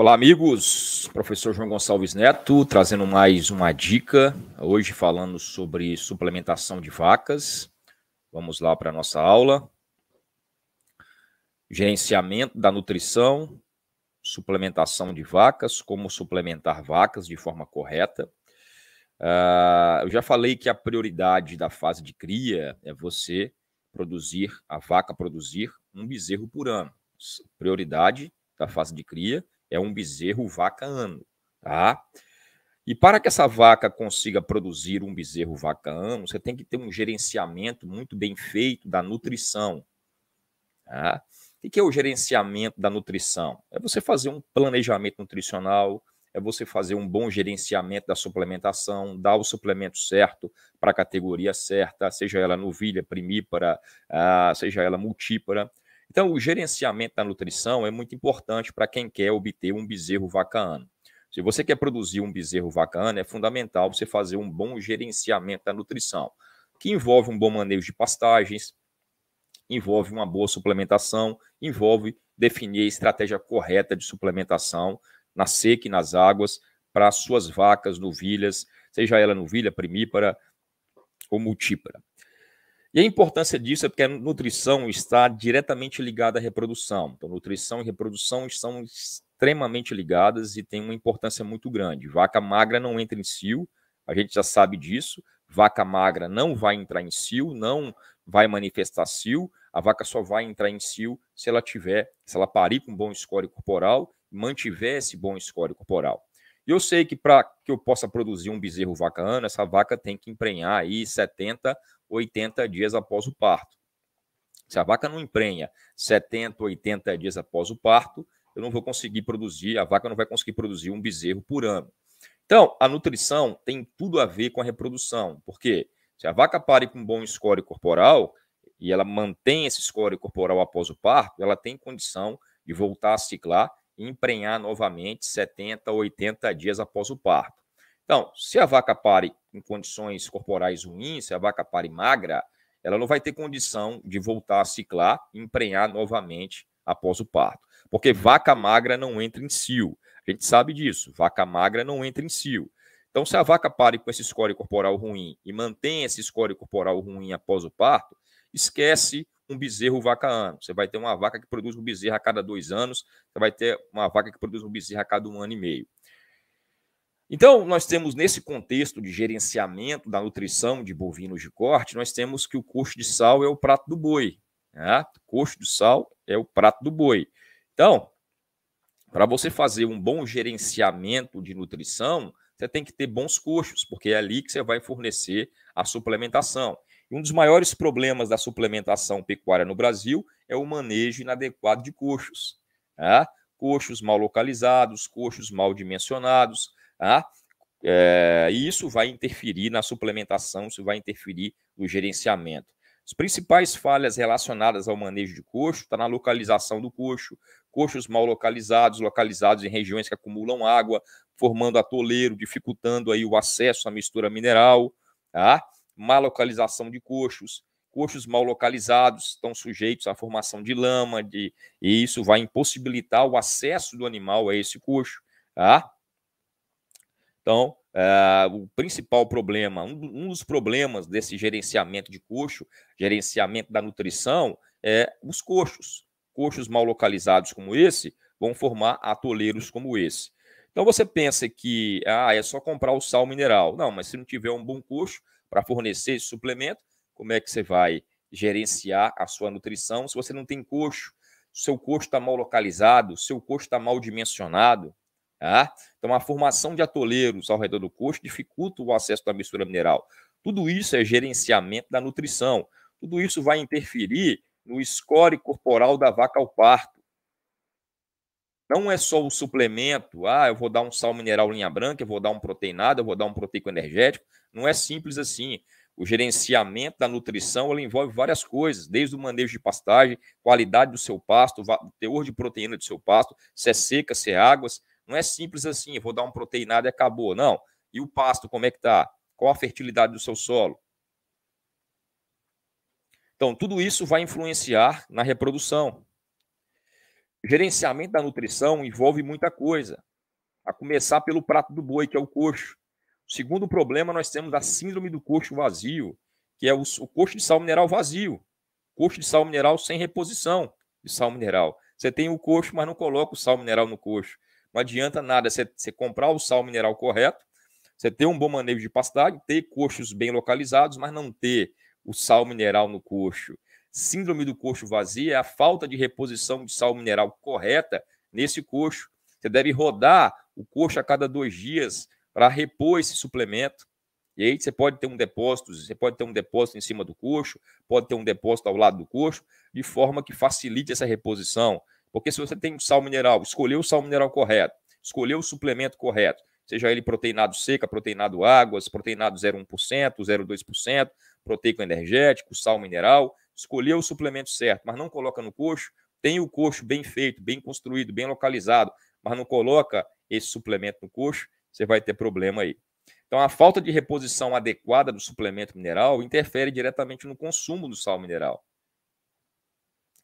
Olá, amigos. Professor João Gonçalves Neto trazendo mais uma dica. Hoje falando sobre suplementação de vacas. Vamos lá para a nossa aula. Gerenciamento da nutrição, suplementação de vacas, como suplementar vacas de forma correta. Uh, eu já falei que a prioridade da fase de cria é você produzir, a vaca produzir um bezerro por ano. Prioridade da fase de cria é um bezerro vaca ano, tá? E para que essa vaca consiga produzir um bezerro vaca ano, você tem que ter um gerenciamento muito bem feito da nutrição. Tá? O que é o gerenciamento da nutrição? É você fazer um planejamento nutricional, é você fazer um bom gerenciamento da suplementação, dar o suplemento certo para a categoria certa, seja ela novilha, primípara, ah, seja ela multípara. Então, o gerenciamento da nutrição é muito importante para quem quer obter um bezerro vacano. Se você quer produzir um bezerro vacano é fundamental você fazer um bom gerenciamento da nutrição, que envolve um bom manejo de pastagens, envolve uma boa suplementação, envolve definir a estratégia correta de suplementação na seca e nas águas para suas vacas novilhas, seja ela novilha, primípara ou multípara. E a importância disso é porque a nutrição está diretamente ligada à reprodução. Então, nutrição e reprodução estão extremamente ligadas e têm uma importância muito grande. Vaca magra não entra em cio, a gente já sabe disso. Vaca magra não vai entrar em cio, não vai manifestar cio. A vaca só vai entrar em cio se ela tiver, se ela parir com um bom score corporal e mantiver esse bom score corporal. E eu sei que para que eu possa produzir um bezerro vaca essa vaca tem que emprenhar aí 70 80 dias após o parto. Se a vaca não emprenha 70, 80 dias após o parto, eu não vou conseguir produzir, a vaca não vai conseguir produzir um bezerro por ano. Então, a nutrição tem tudo a ver com a reprodução, porque se a vaca pare com um bom score corporal e ela mantém esse score corporal após o parto, ela tem condição de voltar a ciclar e emprenhar novamente 70, 80 dias após o parto. Então, se a vaca pare em condições corporais ruins, se a vaca pare magra, ela não vai ter condição de voltar a ciclar e emprenhar novamente após o parto. Porque vaca magra não entra em cio. A gente sabe disso. Vaca magra não entra em cio. Então, se a vaca pare com esse score corporal ruim e mantém esse score corporal ruim após o parto, esquece um bezerro vaca ano. Você vai ter uma vaca que produz um bezerro a cada dois anos, você vai ter uma vaca que produz um bezerro a cada um ano e meio. Então, nós temos nesse contexto de gerenciamento da nutrição de bovinos de corte, nós temos que o coxo de sal é o prato do boi. Né? O de sal é o prato do boi. Então, para você fazer um bom gerenciamento de nutrição, você tem que ter bons coxos, porque é ali que você vai fornecer a suplementação. E um dos maiores problemas da suplementação pecuária no Brasil é o manejo inadequado de coxos. Né? Coxos mal localizados, coxos mal dimensionados, Tá? É, e isso vai interferir na suplementação, isso vai interferir no gerenciamento. As principais falhas relacionadas ao manejo de coxo está na localização do coxo, coxos mal localizados, localizados em regiões que acumulam água, formando atoleiro, dificultando aí o acesso à mistura mineral, tá? má localização de coxos, coxos mal localizados estão sujeitos à formação de lama, de, e isso vai impossibilitar o acesso do animal a esse coxo. Tá? Então, eh, o principal problema, um, um, dos problemas desse gerenciamento de coxo, gerenciamento da nutrição, é os coxos. Coxos mal localizados como esse vão formar atoleiros como esse. Então você pensa que ah, é só comprar o sal mineral. Não, mas se não tiver um bom coxo para fornecer esse suplemento, como é que você vai gerenciar a sua nutrição se você não tem coxo? Seu coxo está mal localizado, seu coxo está mal dimensionado, Tá? Então, a formação de atoleiros ao redor do coxo dificulta o acesso da mistura mineral. Tudo isso é gerenciamento da nutrição. Tudo isso vai interferir no score corporal da vaca ao parto. Não é só o suplemento, ah, eu vou dar um sal mineral linha branca, eu vou dar um proteinado, eu vou dar um proteico energético. Não é simples assim. O gerenciamento da nutrição envolve várias coisas, desde o manejo de pastagem, qualidade do seu pasto, o teor de proteína do seu pasto, se é seca, se é águas, não é simples assim, eu vou dar um proteinado e acabou. Não. E o pasto, como é que tá? Qual a fertilidade do seu solo? Então, tudo isso vai influenciar na reprodução. Gerenciamento da nutrição envolve muita coisa, a começar pelo prato do boi, que é o coxo. O segundo problema, nós temos a síndrome do coxo vazio, que é o, o coxo de sal mineral vazio, coxo de sal mineral sem reposição de sal mineral. Você tem o coxo, mas não coloca o sal mineral no coxo. Não adianta nada você, você comprar o sal mineral correto, você ter um bom manejo de pastagem, ter coxos bem localizados, mas não ter o sal mineral no coxo. Síndrome do coxo vazio é a falta de reposição de sal mineral correta nesse coxo. Você deve rodar o coxo a cada dois dias para repor esse suplemento. E aí você pode ter um depósito, você pode ter um depósito em cima do coxo, pode ter um depósito ao lado do coxo, de forma que facilite essa reposição. Porque se você tem sal mineral, escolheu o sal mineral correto, escolheu o suplemento correto, seja ele proteinado seca, proteinado águas, proteinado 0,1%, 0,2%, proteico energético, sal mineral, escolheu o suplemento certo, mas não coloca no coxo, tem o coxo bem feito, bem construído, bem localizado, mas não coloca esse suplemento no coxo, você vai ter problema aí. Então, a falta de reposição adequada do suplemento mineral interfere diretamente no consumo do sal mineral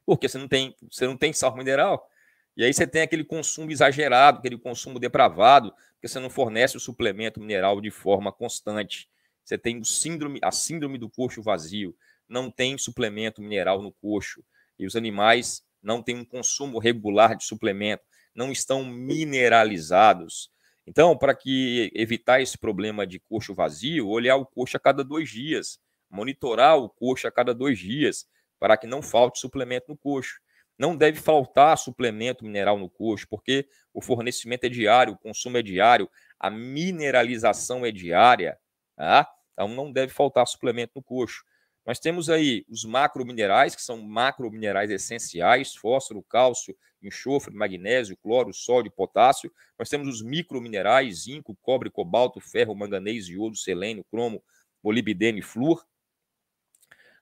porque você não tem, você não tem sal mineral. E aí você tem aquele consumo exagerado, aquele consumo depravado, porque você não fornece o suplemento mineral de forma constante. Você tem o síndrome, a síndrome do coxo vazio, não tem suplemento mineral no coxo. E os animais não têm um consumo regular de suplemento, não estão mineralizados. Então, para que evitar esse problema de coxo vazio, olhar o coxo a cada dois dias, monitorar o coxo a cada dois dias, para que não falte suplemento no coxo. Não deve faltar suplemento mineral no coxo, porque o fornecimento é diário, o consumo é diário, a mineralização é diária. Tá? Então não deve faltar suplemento no coxo. Nós temos aí os macrominerais, que são macrominerais essenciais, fósforo, cálcio, enxofre, magnésio, cloro, sódio, potássio. Nós temos os microminerais, zinco, cobre, cobalto, ferro, manganês, iodo, selênio, cromo, molibdênio e flúor.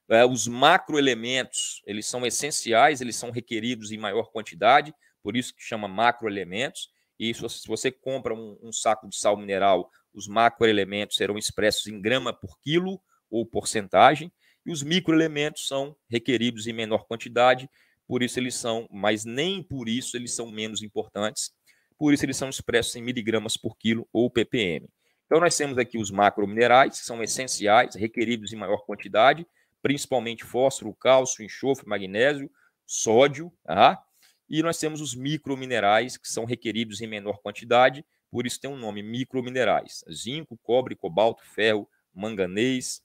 É, os macroelementos, eles são essenciais, eles são requeridos em maior quantidade, por isso que chama macroelementos. E se você compra um, um saco de sal mineral, os macroelementos serão expressos em grama por quilo ou porcentagem, e os microelementos são requeridos em menor quantidade, por isso eles são, mas nem por isso eles são menos importantes, por isso eles são expressos em miligramas por quilo ou ppm. Então nós temos aqui os macrominerais, que são essenciais, requeridos em maior quantidade, principalmente fósforo, cálcio, enxofre, magnésio, sódio, tá? e nós temos os microminerais que são requeridos em menor quantidade, por isso tem um nome, microminerais, zinco, cobre, cobalto, ferro, manganês,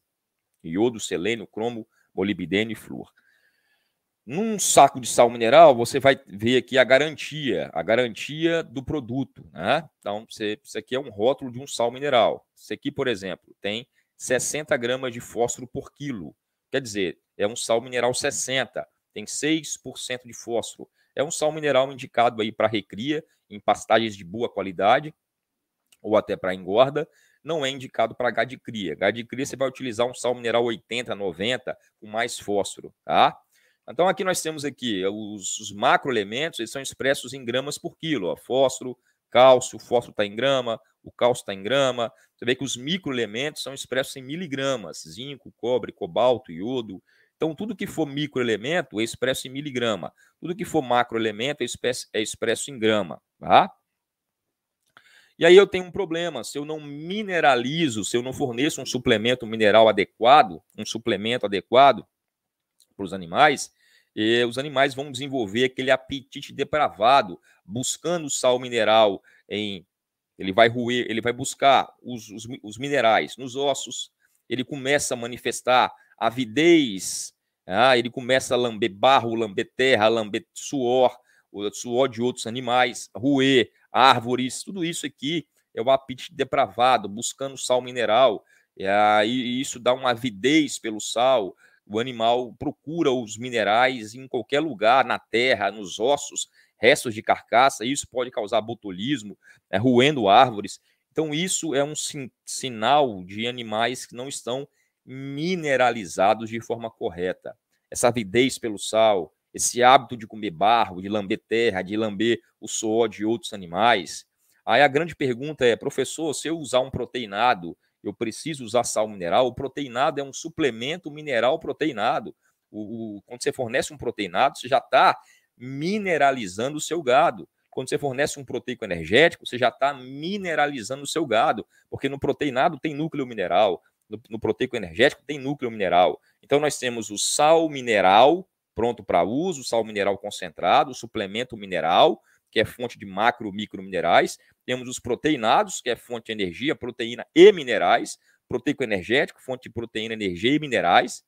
iodo, selênio, cromo, molibdênio e flúor. Num saco de sal mineral, você vai ver aqui a garantia, a garantia do produto. Né? Então, você, isso aqui é um rótulo de um sal mineral. Isso aqui, por exemplo, tem 60 gramas de fósforo por quilo. Quer dizer, é um sal mineral 60, tem 6% de fósforo. É um sal mineral indicado aí para recria, em pastagens de boa qualidade ou até para engorda. Não é indicado para gado de cria. Gado de cria você vai utilizar um sal mineral 80, 90 com mais fósforo, tá? Então aqui nós temos aqui eh, os, os macroelementos, eles são expressos em gramas por quilo, ó, fósforo, cálcio, fósforo está em grama, o cálcio está em grama. Você vê que os microelementos são expressos em miligramas: zinco, cobre, cobalto, iodo. Então, tudo que for microelemento é expresso em miligrama. Tudo que for macroelemento é, é expresso em grama. Tá? E aí eu tenho um problema. Se eu não mineralizo, se eu não forneço um suplemento mineral adequado, um suplemento adequado para os animais, eh, os animais vão desenvolver aquele apetite depravado, buscando sal mineral em ele vai ruir, ele vai buscar os, os, os minerais nos ossos, ele começa a manifestar avidez, ah, ele começa a lamber barro, lamber terra, lamber suor, o suor de outros animais, ruer, árvores, tudo isso aqui é o apetite depravado, buscando sal mineral, ah, e isso dá uma avidez pelo sal, o animal procura os minerais em qualquer lugar, na terra, nos ossos, restos de carcaça, isso pode causar botulismo, né, árvores. Então, isso é um sin sinal de animais que não estão mineralizados de forma correta. Essa avidez pelo sal, esse hábito de comer barro, de lamber terra, de lamber o suor de outros animais. Aí a grande pergunta é, professor, se eu usar um proteinado, eu preciso usar sal mineral? O proteinado é um suplemento mineral proteinado. O, o, quando você fornece um proteinado, você já está mineralizando o seu gado. Quando você fornece um proteico energético, você já está mineralizando o seu gado, porque no proteinado tem núcleo mineral, no, no proteico energético tem núcleo mineral. Então nós temos o sal mineral pronto para uso, o sal mineral concentrado, o suplemento mineral, que é fonte de macro e micro minerais. Temos os proteinados, que é fonte de energia, proteína e minerais. Proteico energético, fonte de proteína, energia e minerais.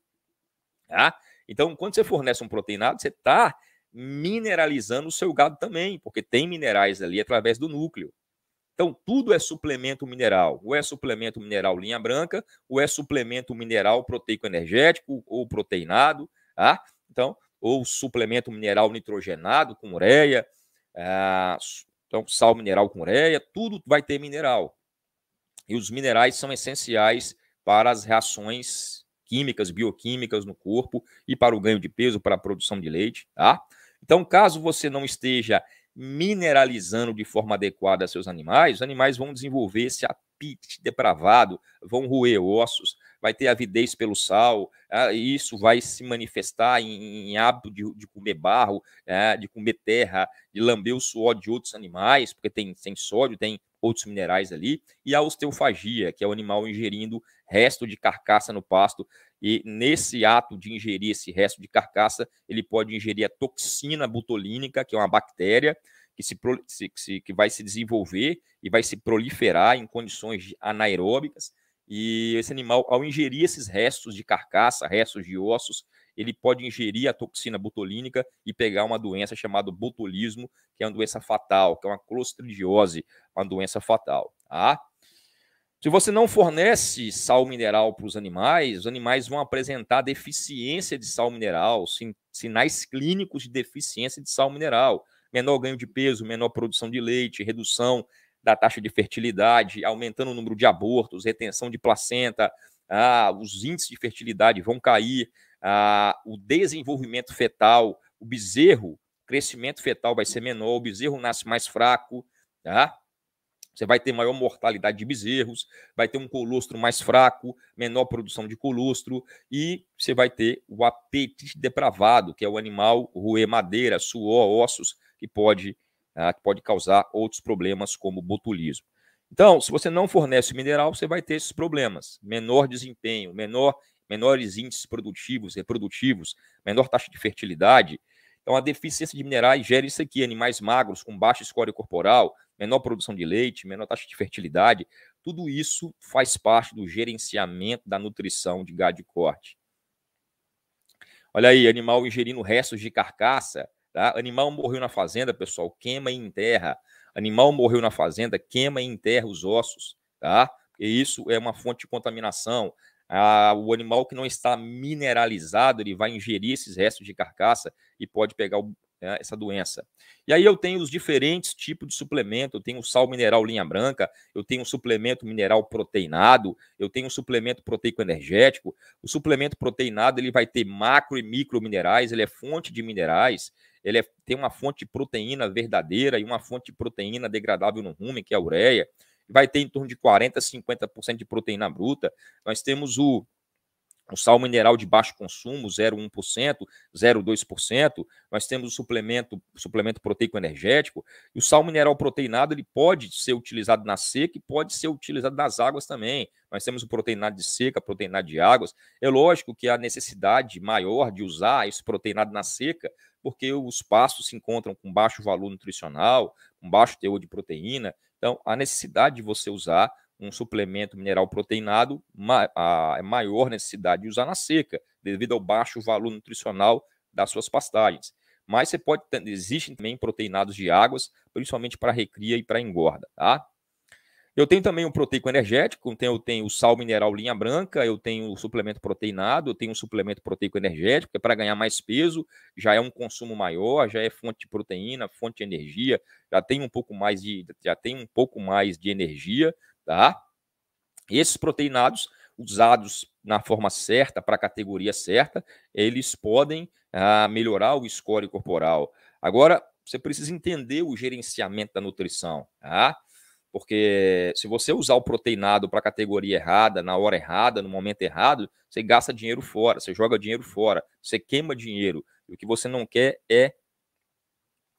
Tá? Então, quando você fornece um proteinado, você está mineralizando o seu gado também, porque tem minerais ali através do núcleo. Então, tudo é suplemento mineral. Ou é suplemento mineral linha branca, ou é suplemento mineral proteico energético ou proteinado, tá? Então, ou suplemento mineral nitrogenado com ureia, ah, então sal mineral com ureia, tudo vai ter mineral. E os minerais são essenciais para as reações químicas, bioquímicas no corpo e para o ganho de peso, para a produção de leite, tá? Então, caso você não esteja mineralizando de forma adequada seus animais, os animais vão desenvolver esse apetite depravado, vão roer ossos, vai ter avidez pelo sal, é, e isso vai se manifestar em, em hábito de, de, comer barro, é, de comer terra, de lamber o suor de outros animais, porque tem, tem sódio, tem outros minerais ali, e a osteofagia, que é o animal ingerindo resto de carcaça no pasto, e nesse ato de ingerir esse resto de carcaça, ele pode ingerir a toxina butolínica, que é uma bactéria, que, se, que vai se desenvolver e vai se proliferar em condições anaeróbicas. E esse animal, ao ingerir esses restos de carcaça, restos de ossos, ele pode ingerir a toxina botulínica e pegar uma doença chamada botulismo, que é uma doença fatal, que é uma clostridiose, uma doença fatal. Tá? Se você não fornece sal mineral para os animais, os animais vão apresentar deficiência de sal mineral, sinais clínicos de deficiência de sal mineral menor ganho de peso, menor produção de leite, redução da taxa de fertilidade, aumentando o número de abortos, retenção de placenta, ah, os índices de fertilidade vão cair, ah, o desenvolvimento fetal, o bezerro, o crescimento fetal vai ser menor, o bezerro nasce mais fraco, tá? Você vai ter maior mortalidade de bezerros, vai ter um colostro mais fraco, menor produção de colostro e você vai ter o apetite depravado, que é o animal roer madeira, suor, ossos, que pode, ah, que pode causar outros problemas como botulismo. Então, se você não fornece o mineral, você vai ter esses problemas: menor desempenho, menor, menores índices produtivos, reprodutivos, menor taxa de fertilidade. Então, a deficiência de minerais gera isso aqui: animais magros com baixa escória corporal, menor produção de leite, menor taxa de fertilidade. Tudo isso faz parte do gerenciamento da nutrição de gado de corte. Olha aí, animal ingerindo restos de carcaça, Tá? Animal morreu na fazenda, pessoal, queima e enterra. Animal morreu na fazenda, queima e enterra os ossos. Tá? E isso é uma fonte de contaminação. Ah, o animal que não está mineralizado, ele vai ingerir esses restos de carcaça e pode pegar o, né, essa doença. E aí eu tenho os diferentes tipos de suplemento, eu tenho o sal mineral linha branca, eu tenho o suplemento mineral proteinado, eu tenho o suplemento proteico energético. O suplemento proteinado, ele vai ter macro e micro minerais, ele é fonte de minerais, ele é, tem uma fonte de proteína verdadeira e uma fonte de proteína degradável no rumen, que é a ureia. Vai ter em torno de 40, a 50% de proteína bruta. Nós temos o o sal mineral de baixo consumo, 0,1%, 0,2%. Nós temos o suplemento, suplemento proteico energético. E o sal mineral proteinado ele pode ser utilizado na seca e pode ser utilizado nas águas também. Nós temos o proteinado de seca, proteinado de águas. É lógico que a necessidade maior de usar esse proteinado na seca, porque os pastos se encontram com baixo valor nutricional, com baixo teor de proteína. Então, a necessidade de você usar um suplemento mineral proteinado, ma a é maior necessidade de usar na seca, devido ao baixo valor nutricional das suas pastagens. Mas você pode, existem também proteinados de águas, principalmente para recria e para engorda, tá? Eu tenho também um proteico energético, então eu tenho o sal mineral linha branca, eu tenho o suplemento proteinado, eu tenho um suplemento proteico energético, que é para ganhar mais peso, já é um consumo maior, já é fonte de proteína, fonte de energia, já tem um pouco mais de, já tem um pouco mais de energia, tá? Esses proteinados usados na forma certa, para a categoria certa, eles podem ah, melhorar o score corporal. Agora, você precisa entender o gerenciamento da nutrição, tá? Porque se você usar o proteinado para a categoria errada, na hora errada, no momento errado, você gasta dinheiro fora, você joga dinheiro fora, você queima dinheiro. E o que você não quer é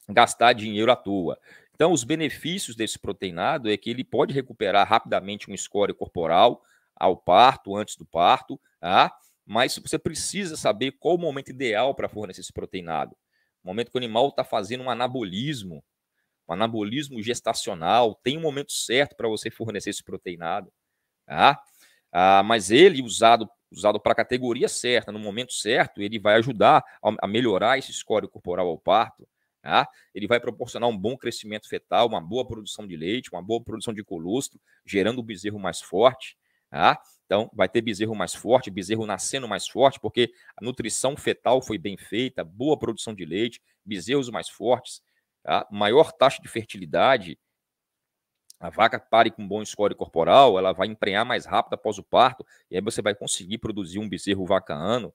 gastar dinheiro à toa. Então, os benefícios desse proteinado é que ele pode recuperar rapidamente um score corporal ao parto, antes do parto, tá? mas você precisa saber qual o momento ideal para fornecer esse proteinado. O momento que o animal está fazendo um anabolismo, um anabolismo gestacional, tem um momento certo para você fornecer esse proteinado. Tá? Ah, mas ele, usado, usado para a categoria certa, no momento certo, ele vai ajudar a, melhorar esse score corporal ao parto, Tá? Ele vai proporcionar um bom crescimento fetal, uma boa produção de leite, uma boa produção de colostro, gerando um bezerro mais forte. Tá? Então, vai ter bezerro mais forte, bezerro nascendo mais forte, porque a nutrição fetal foi bem feita, boa produção de leite, bezerros mais fortes, tá? maior taxa de fertilidade. A vaca pare com bom score corporal, ela vai emprenhar mais rápido após o parto, e aí você vai conseguir produzir um bezerro vacaano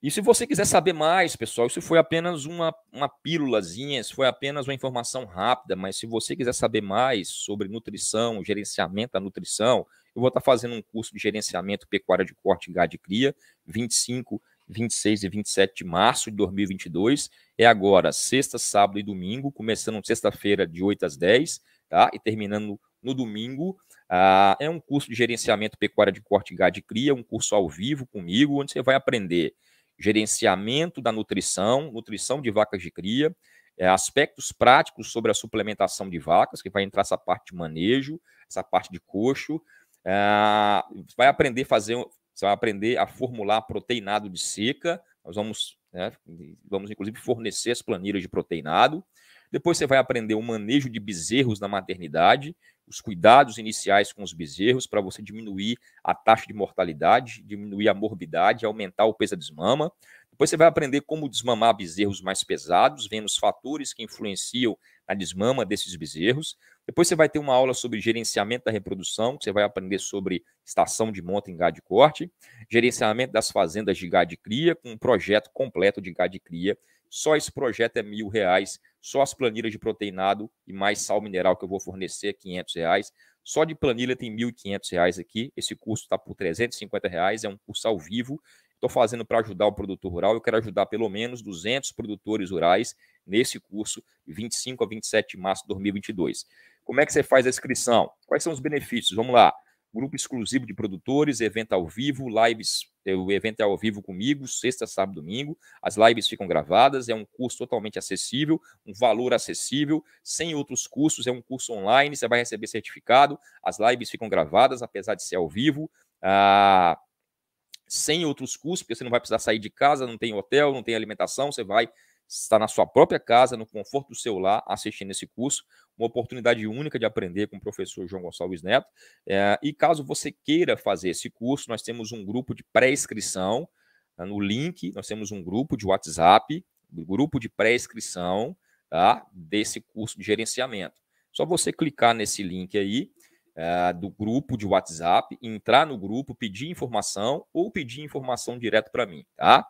e se você quiser saber mais, pessoal, isso foi apenas uma, uma pílulazinha, isso foi apenas uma informação rápida, mas se você quiser saber mais sobre nutrição, gerenciamento da nutrição, eu vou estar fazendo um curso de gerenciamento pecuária de corte, gado e cria, 25, 26 e 27 de março de 2022. É agora, sexta, sábado e domingo, começando sexta-feira de 8 às 10, tá? E terminando no domingo, ah, é um curso de gerenciamento pecuária de corte, gado e cria, um curso ao vivo comigo, onde você vai aprender gerenciamento da nutrição, nutrição de vacas de cria, é, aspectos práticos sobre a suplementação de vacas, que vai entrar essa parte de manejo, essa parte de coxo. É, vai aprender a fazer, você vai aprender a formular proteinado de seca. Nós vamos, né, vamos inclusive fornecer as planilhas de proteinado. Depois você vai aprender o manejo de bezerros na maternidade os cuidados iniciais com os bezerros para você diminuir a taxa de mortalidade, diminuir a morbidade, aumentar o peso da desmama. Depois você vai aprender como desmamar bezerros mais pesados, vendo os fatores que influenciam a desmama desses bezerros. Depois você vai ter uma aula sobre gerenciamento da reprodução, que você vai aprender sobre estação de monta em gado de corte, gerenciamento das fazendas de gado de cria, com um projeto completo de gado de cria só esse projeto é mil reais, só as planilhas de proteinado e mais sal mineral que eu vou fornecer é 500 reais. Só de planilha tem 1.500 reais aqui. Esse curso está por 350 reais, é um curso ao vivo. Estou fazendo para ajudar o produtor rural. Eu quero ajudar pelo menos 200 produtores rurais nesse curso, 25 a 27 de março de 2022. Como é que você faz a inscrição? Quais são os benefícios? Vamos lá grupo exclusivo de produtores, evento ao vivo, lives, eh, o evento é ao vivo comigo, sexta, sábado, domingo. As lives ficam gravadas, é um curso totalmente acessível, um valor acessível, sem outros cursos, é um curso online, você vai receber certificado, as lives ficam gravadas, apesar de ser ao vivo. Ah, sem outros custos, porque você não vai precisar sair de casa, não tem hotel, não tem alimentação, você vai está na sua própria casa, no conforto do seu lar, assistindo esse curso. Uma oportunidade única de aprender com o professor João Gonçalves Neto. É, e caso você queira fazer esse curso, nós temos um grupo de pré-inscrição. Tá? No link, nós temos um grupo de WhatsApp, um grupo de pré-inscrição tá? desse curso de gerenciamento. Só você clicar nesse link aí é, do grupo de WhatsApp, entrar no grupo, pedir informação ou pedir informação direto para mim, tá?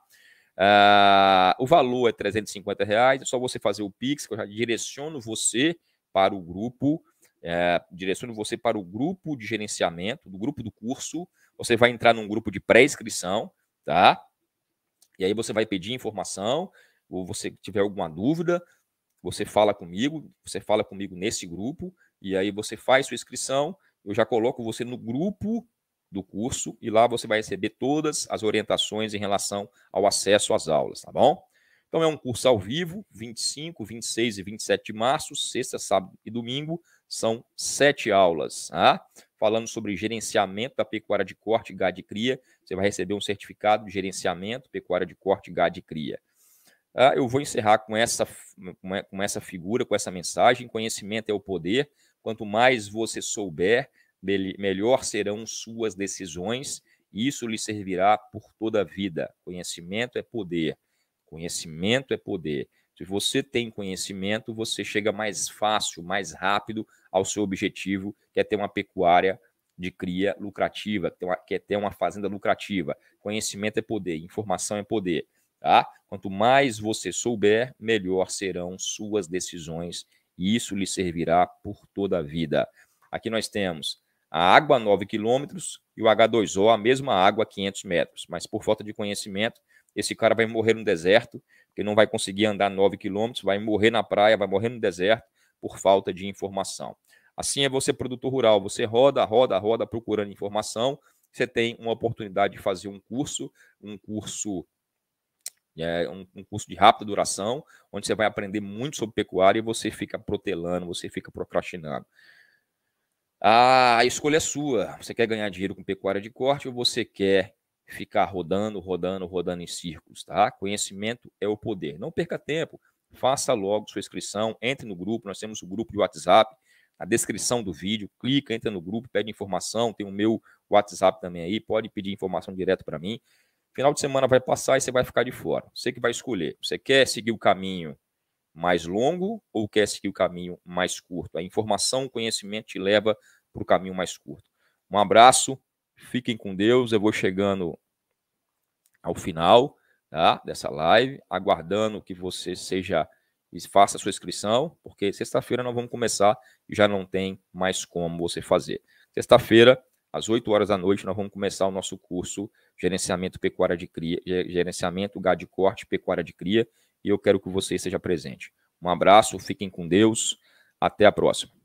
Uh, o valor é 350 reais, é só você fazer o Pix, que eu já direciono você para o grupo, é, direciono você para o grupo de gerenciamento, do grupo do curso. Você vai entrar num grupo de pré-inscrição, tá? E aí você vai pedir informação, ou você tiver alguma dúvida, você fala comigo, você fala comigo nesse grupo, e aí você faz sua inscrição, eu já coloco você no grupo do curso e lá você vai receber todas as orientações em relação ao acesso às aulas, tá bom? Então é um curso ao vivo, 25, 26 e 27 de março, sexta, sábado e domingo, são sete aulas, tá? Falando sobre gerenciamento da pecuária de corte, gado e cria, você vai receber um certificado de gerenciamento, pecuária de corte, gado e cria. Ah, eu vou encerrar com essa, com essa figura, com essa mensagem. Conhecimento é o poder. Quanto mais você souber, melhor serão suas decisões, e isso lhe servirá por toda a vida. Conhecimento é poder. Conhecimento é poder. Se você tem conhecimento, você chega mais fácil, mais rápido ao seu objetivo, que é ter uma pecuária de cria lucrativa, que é ter uma fazenda lucrativa. Conhecimento é poder, informação é poder. Tá? Quanto mais você souber, melhor serão suas decisões e isso lhe servirá por toda a vida. Aqui nós temos a água a 9 quilômetros e o H2O, a mesma água a 500 metros. Mas por falta de conhecimento, esse cara vai morrer no deserto, porque não vai conseguir andar 9 quilômetros, vai morrer na praia, vai morrer no deserto por falta de informação. Assim é você produtor rural, você roda, roda, roda procurando informação, você tem uma oportunidade de fazer um curso, um curso é, um, um, curso de rápida duração, onde você vai aprender muito sobre pecuária e você fica protelando, você fica procrastinando. Ah, a escolha é sua. Você quer ganhar dinheiro com pecuária de corte ou você quer ficar rodando, rodando, rodando em círculos, tá? Conhecimento é o poder. Não perca tempo. Faça logo sua inscrição, entre no grupo. Nós temos o um grupo de WhatsApp na descrição do vídeo. Clica, entra no grupo, pede informação. Tem o meu WhatsApp também aí. Pode pedir informação direto para mim. Final de semana vai passar e você vai ficar de fora. Você que vai escolher. Você quer seguir o caminho mais longo ou quer seguir o caminho mais curto? A informação, o conhecimento te leva para o caminho mais curto. Um abraço, fiquem com Deus. Eu vou chegando ao final tá, dessa live, aguardando que você seja faça sua inscrição, porque sexta-feira nós vamos começar e já não tem mais como você fazer. Sexta-feira, às 8 horas da noite, nós vamos começar o nosso curso Gerenciamento Pecuária de Cria, Gerenciamento Gado de Corte Pecuária de Cria, e eu quero que você esteja presente. Um abraço, fiquem com Deus, até a próxima.